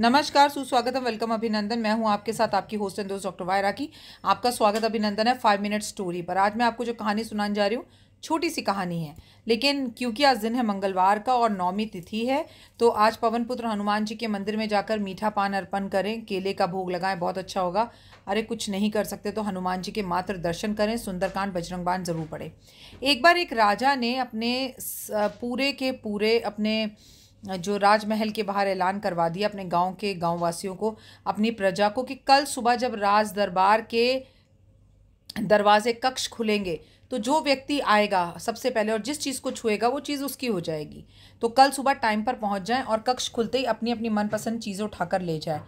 नमस्कार सुस्वागतम वेलकम अभिनंदन मैं हूं आपके साथ आपकी होस्ट एंड दोस्त डॉक्टर वायरा की आपका स्वागत अभिनंदन है फाइव मिनट स्टोरी पर आज मैं आपको जो कहानी सुनाने जा रही हूँ छोटी सी कहानी है लेकिन क्योंकि आज दिन है मंगलवार का और नौमी तिथि है तो आज पवन पुत्र हनुमान जी के मंदिर में जाकर मीठा पान अर्पण करें केले का भोग लगाएं बहुत अच्छा होगा अरे कुछ नहीं कर सकते तो हनुमान जी के मात्र दर्शन करें सुंदरकांड बजरंग बाण ज़रूर पड़े एक बार एक राजा ने अपने पूरे के पूरे अपने जो राजमहल के बाहर ऐलान करवा दिया अपने गांव के गाँव वासियों को अपनी प्रजा को कि कल सुबह जब राज दरबार के दरवाजे कक्ष खुलेंगे तो जो व्यक्ति आएगा सबसे पहले और जिस चीज़ को छुएगा वो चीज़ उसकी हो जाएगी तो कल सुबह टाइम पर पहुंच जाएं और कक्ष खुलते ही अपनी अपनी मनपसंद चीज़ें उठाकर ले जाएं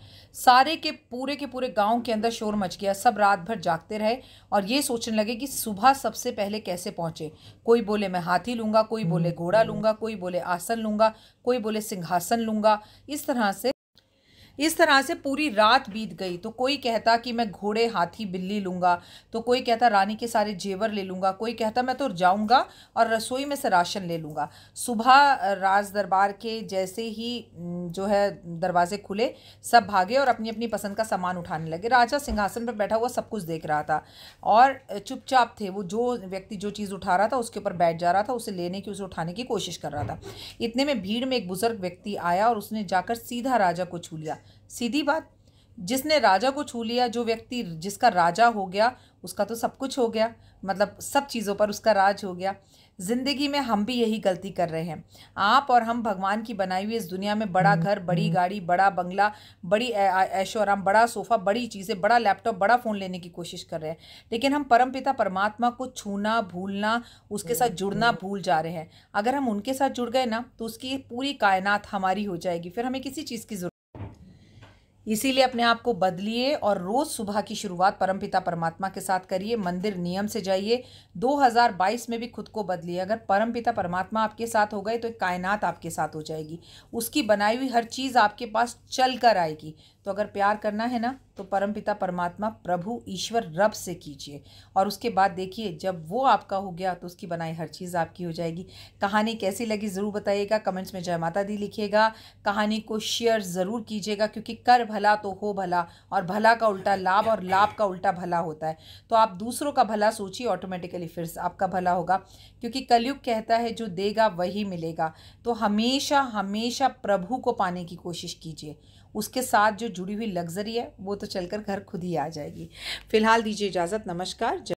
सारे के पूरे के पूरे गांव के अंदर शोर मच गया सब रात भर जागते रहे और ये सोचने लगे कि सुबह सबसे पहले कैसे पहुँचे कोई बोले मैं हाथी लूँगा कोई बोले घोड़ा हम्म। लूँगा कोई बोले आसन लूँगा कोई बोले सिंहासन लूँगा इस तरह से इस तरह से पूरी रात बीत गई तो कोई कहता कि मैं घोड़े हाथी बिल्ली लूँगा तो कोई कहता रानी के सारे जेवर ले लूँगा कोई कहता मैं तो जाऊँगा और रसोई में से राशन ले लूँगा सुबह राज दरबार के जैसे ही जो है दरवाजे खुले सब भागे और अपनी अपनी पसंद का सामान उठाने लगे राजा सिंहासन पर बैठा हुआ सब कुछ देख रहा था और चुपचाप थे वो जो व्यक्ति जो चीज़ उठा रहा था उसके ऊपर बैठ जा रहा था उसे लेने की उसे उठाने की कोशिश कर रहा था इतने में भीड़ में एक बुज़ुर्ग व्यक्ति आया और उसने जाकर सीधा राजा को छू लिया सीधी बात जिसने राजा को छू लिया जो व्यक्ति जिसका राजा हो गया उसका तो सब कुछ हो गया मतलब सब चीज़ों पर उसका राज हो गया ज़िंदगी में हम भी यही गलती कर रहे हैं आप और हम भगवान की बनाई हुई इस दुनिया में बड़ा हम्म, घर बड़ी हम्म। गाड़ी बड़ा बंगला बड़ी ऐशो आराम बड़ा सोफ़ा बड़ी चीज़ें बड़ा लैपटॉप बड़ा फ़ोन लेने की कोशिश कर रहे हैं लेकिन हम परमपिता परमात्मा को छूना भूलना उसके साथ हम्म, जुड़ना भूल जा रहे हैं अगर हम उनके साथ जुड़ गए ना तो उसकी पूरी कायनात हमारी हो जाएगी फिर हमें किसी चीज़ की ज़रूरत इसीलिए अपने आप को बदलिए और रोज़ सुबह की शुरुआत परमपिता परमात्मा के साथ करिए मंदिर नियम से जाइए 2022 में भी खुद को बदलिए अगर परमपिता परमात्मा आपके साथ हो गए तो कायनात आपके साथ हो जाएगी उसकी बनाई हुई हर चीज़ आपके पास चल कर आएगी तो अगर प्यार करना है ना तो परमपिता परमात्मा प्रभु ईश्वर रब से कीजिए और उसके बाद देखिए जब वो आपका हो गया तो उसकी बनाई हर चीज़ आपकी हो जाएगी कहानी कैसी लगी ज़रूर बताइएगा कमेंट्स में जय माता दी लिखिएगा कहानी को शेयर ज़रूर कीजिएगा क्योंकि कर भला तो हो भला और भला का उल्टा लाभ और लाभ का उल्टा भला होता है तो आप दूसरों का भला सोचिए ऑटोमेटिकली फिर आपका भला होगा क्योंकि कलयुग कहता है जो देगा वही मिलेगा तो हमेशा हमेशा प्रभु को पाने की कोशिश कीजिए उसके साथ जो जुड़ी हुई लग्जरी है वो तो चलकर घर खुद ही आ जाएगी फ़िलहाल दीजिए इजाज़त नमस्कार